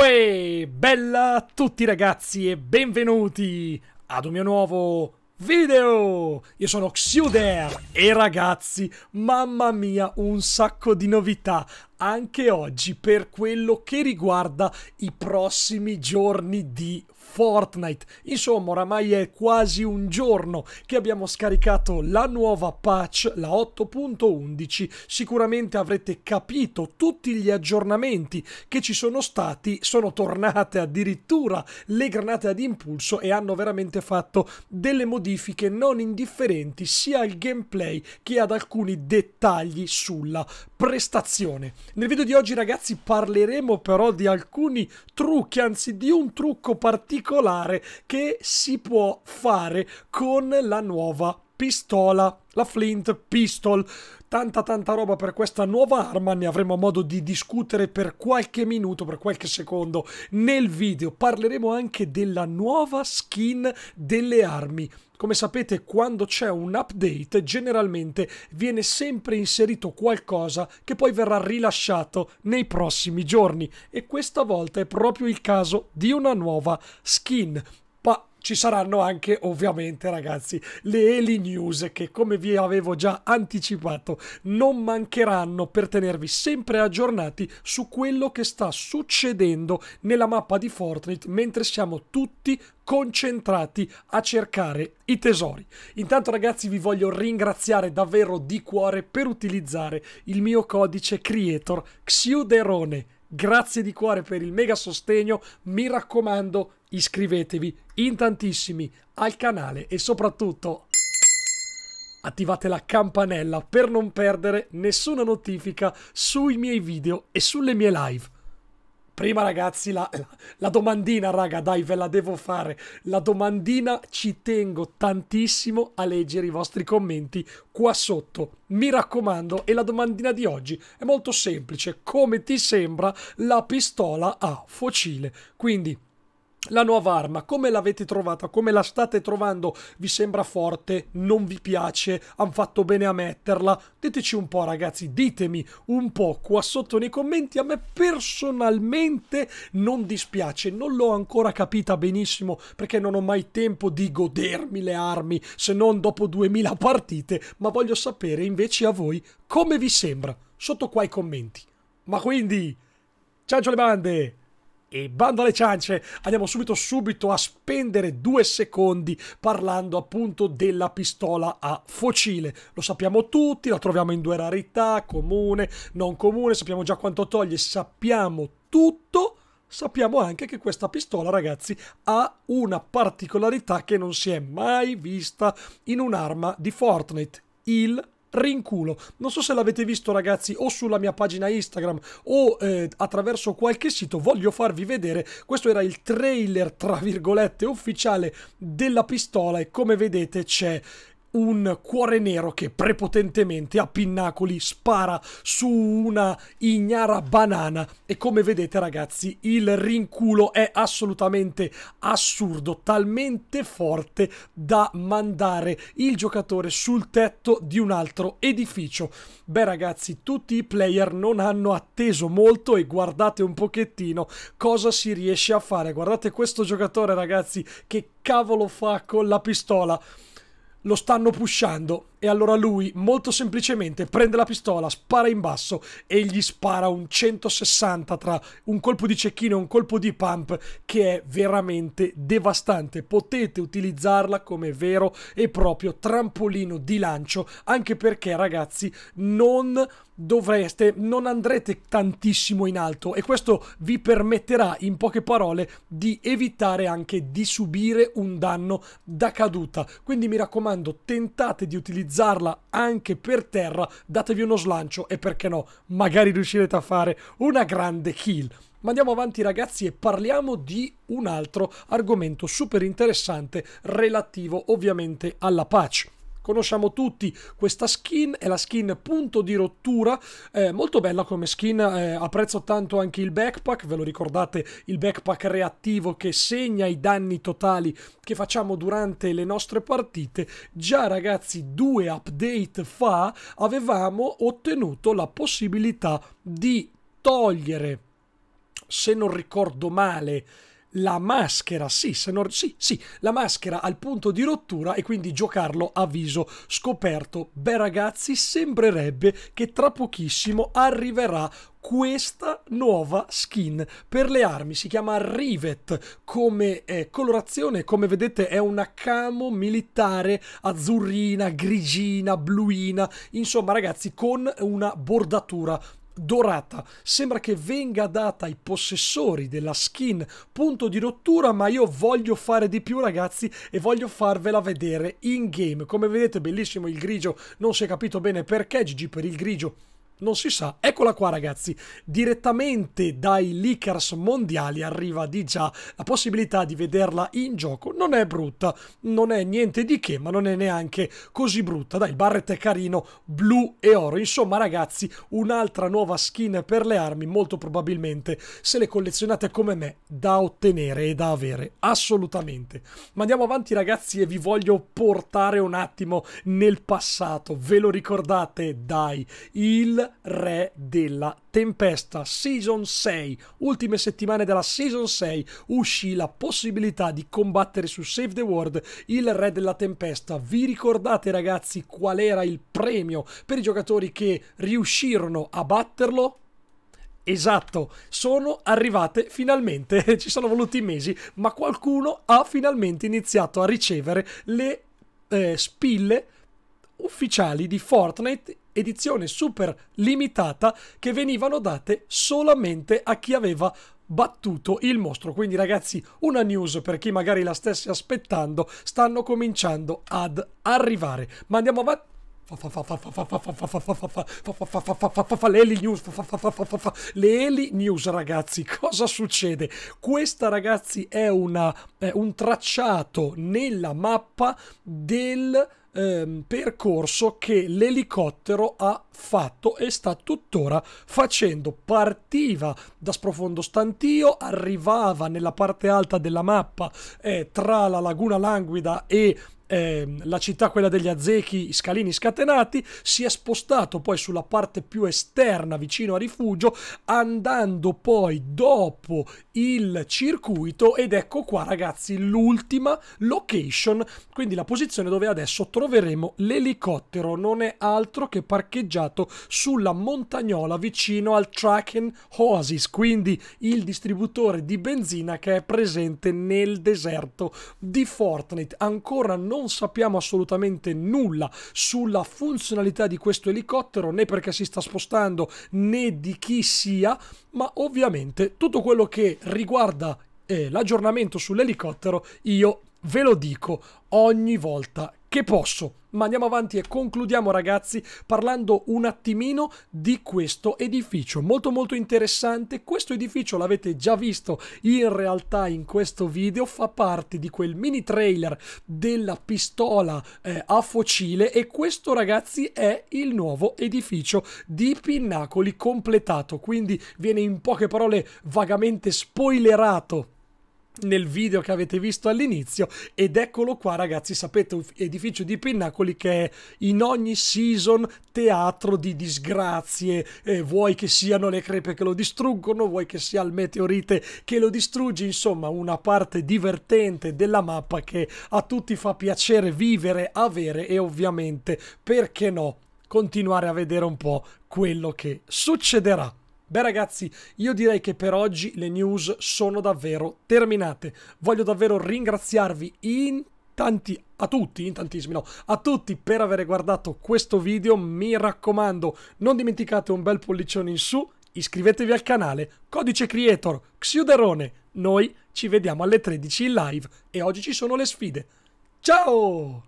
Uè, bella a tutti ragazzi e benvenuti ad un mio nuovo video! Io sono Xuder e ragazzi, mamma mia, un sacco di novità! anche oggi per quello che riguarda i prossimi giorni di Fortnite. Insomma, oramai è quasi un giorno che abbiamo scaricato la nuova patch, la 8.11. Sicuramente avrete capito tutti gli aggiornamenti che ci sono stati. Sono tornate addirittura le granate ad impulso e hanno veramente fatto delle modifiche non indifferenti sia al gameplay che ad alcuni dettagli sulla prestazione. Nel video di oggi ragazzi parleremo però di alcuni trucchi, anzi di un trucco particolare che si può fare con la nuova pistola, la Flint Pistol tanta tanta roba per questa nuova arma, ne avremo modo di discutere per qualche minuto, per qualche secondo nel video. Parleremo anche della nuova skin delle armi. Come sapete, quando c'è un update, generalmente viene sempre inserito qualcosa che poi verrà rilasciato nei prossimi giorni. E questa volta è proprio il caso di una nuova skin ci saranno anche ovviamente ragazzi le Eli News che come vi avevo già anticipato non mancheranno per tenervi sempre aggiornati su quello che sta succedendo nella mappa di Fortnite mentre siamo tutti concentrati a cercare i tesori. Intanto ragazzi vi voglio ringraziare davvero di cuore per utilizzare il mio codice creator Xiuderone. Grazie di cuore per il mega sostegno, mi raccomando Iscrivetevi in tantissimi al canale e soprattutto attivate la campanella per non perdere nessuna notifica sui miei video e sulle mie live. Prima ragazzi la, la, domandina raga dai ve la devo fare, la domandina ci tengo tantissimo a leggere i vostri commenti qua sotto, mi raccomando e la domandina di oggi è molto semplice, come ti sembra la pistola a fucile? Quindi la nuova arma, come l'avete trovata? Come la state trovando? Vi sembra forte? Non vi piace? Hanno fatto bene a metterla? Diteci un po', ragazzi, ditemi un po' qua sotto nei commenti. A me personalmente non dispiace, non l'ho ancora capita benissimo perché non ho mai tempo di godermi le armi se non dopo 2000 partite, ma voglio sapere invece a voi come vi sembra sotto qua i commenti. Ma quindi, ciao, ciao le bande! E bando alle ciance, andiamo subito subito a spendere due secondi parlando appunto della pistola a fucile. Lo sappiamo tutti, la troviamo in due rarità, comune, non comune, sappiamo già quanto toglie, sappiamo tutto sappiamo anche che questa pistola, ragazzi, ha una particolarità che non si è mai vista in un'arma di Fortnite, il rinculo. Non so se l'avete visto ragazzi o sulla mia pagina Instagram o eh, attraverso qualche sito, voglio farvi vedere, questo era il trailer tra virgolette ufficiale della pistola e come vedete c'è un cuore nero che prepotentemente a pinnacoli spara su una ignara banana e come vedete ragazzi il rinculo è assolutamente assurdo, talmente forte da mandare il giocatore sul tetto di un altro edificio. Beh ragazzi, tutti i player non hanno atteso molto e guardate un pochettino cosa si riesce a fare. Guardate questo giocatore ragazzi che cavolo fa con la pistola lo stanno pushando e allora lui molto semplicemente prende la pistola, spara in basso e gli spara un 160 tra un colpo di cecchino e un colpo di pump che è veramente devastante. Potete utilizzarla come vero e proprio trampolino di lancio anche perché ragazzi non dovreste, non andrete tantissimo in alto e questo vi permetterà in poche parole di evitare anche di subire un danno da caduta. Quindi mi raccomando, tentate di utilizzarla anche per terra, datevi uno slancio e perché no, magari riuscirete a fare una grande kill. Ma andiamo avanti ragazzi e parliamo di un altro argomento super interessante relativo ovviamente alla patch conosciamo tutti questa skin, è la skin punto di rottura, eh, molto bella come skin, eh, apprezzo tanto anche il backpack, ve lo ricordate il backpack reattivo che segna i danni totali che facciamo durante le nostre partite, già ragazzi due update fa avevamo ottenuto la possibilità di togliere, se non ricordo male, la maschera, sì, se non, sì, sì, la maschera al punto di rottura e quindi giocarlo a viso scoperto. Beh ragazzi, sembrerebbe che tra pochissimo arriverà questa nuova skin per le armi si chiama Rivet come eh, colorazione come vedete è una camo militare azzurrina grigina bluina insomma ragazzi con una bordatura dorata. Sembra che venga data ai possessori della skin punto di rottura, ma io voglio fare di più ragazzi e voglio farvela vedere in game. Come vedete bellissimo il grigio, non si è capito bene perché GG per il grigio non si sa. Eccola qua ragazzi, direttamente dai leakers mondiali arriva di già la possibilità di vederla in gioco. Non è brutta, non è niente di che, ma non è neanche così brutta. Dai, il Barrett è carino, blu e oro. Insomma ragazzi, un'altra nuova skin per le armi, molto probabilmente se le collezionate come me, da ottenere e da avere, assolutamente. Ma andiamo avanti ragazzi e vi voglio portare un attimo nel passato. Ve lo ricordate? Dai, il re della tempesta. Season 6, ultime settimane della Season 6, uscì la possibilità di combattere su Save the World il re della tempesta. Vi ricordate ragazzi qual era il premio per i giocatori che riuscirono a batterlo? Esatto, sono arrivate finalmente, ci sono voluti mesi, ma qualcuno ha finalmente iniziato a ricevere le eh, spille ufficiali di Fortnite edizione super limitata che venivano date solamente a chi aveva battuto il mostro. Quindi ragazzi, una news per chi magari la stesse aspettando, stanno cominciando ad arrivare. Ma andiamo avanti Faleli News, Leli News ragazzi, cosa succede? Questa ragazzi è, una, è un tracciato nella mappa del ehm, percorso che l'elicottero ha fatto e sta tuttora facendo. Partiva da Sprofondo Stantio, arrivava nella parte alta della mappa eh, tra la Laguna Languida e eh, la città, quella degli Azechi, scalini scatenati, si è spostato poi sulla parte più esterna vicino a rifugio, andando poi dopo il circuito ed ecco qua ragazzi l'ultima location, quindi la posizione dove adesso troveremo l'elicottero, non è altro che parcheggiato sulla montagnola vicino al Traken Oasis, quindi il distributore di benzina che è presente nel deserto di Fortnite, ancora non non sappiamo assolutamente nulla sulla funzionalità di questo elicottero, né perché si sta spostando, né di chi sia, ma ovviamente tutto quello che riguarda eh, l'aggiornamento sull'elicottero io ve lo dico ogni volta che posso. Ma andiamo avanti e concludiamo ragazzi parlando un attimino di questo edificio, molto molto interessante, questo edificio l'avete già visto in realtà in questo video, fa parte di quel mini trailer della pistola eh, a fucile e questo ragazzi è il nuovo edificio di Pinnacoli completato, quindi viene in poche parole vagamente spoilerato nel video che avete visto all'inizio ed eccolo qua ragazzi sapete edificio di Pinnacoli che è in ogni season teatro di disgrazie eh, vuoi che siano le crepe che lo distruggono vuoi che sia il meteorite che lo distrugge insomma una parte divertente della mappa che a tutti fa piacere vivere avere e ovviamente perché no continuare a vedere un po' quello che succederà Beh ragazzi, io direi che per oggi le news sono davvero terminate. Voglio davvero ringraziarvi in tanti a tutti, in tantissimi no, a tutti per aver guardato questo video. Mi raccomando, non dimenticate un bel pollicione in su, iscrivetevi al canale, codice creator, Xiuderone. Noi ci vediamo alle 13 in live e oggi ci sono le sfide. Ciao!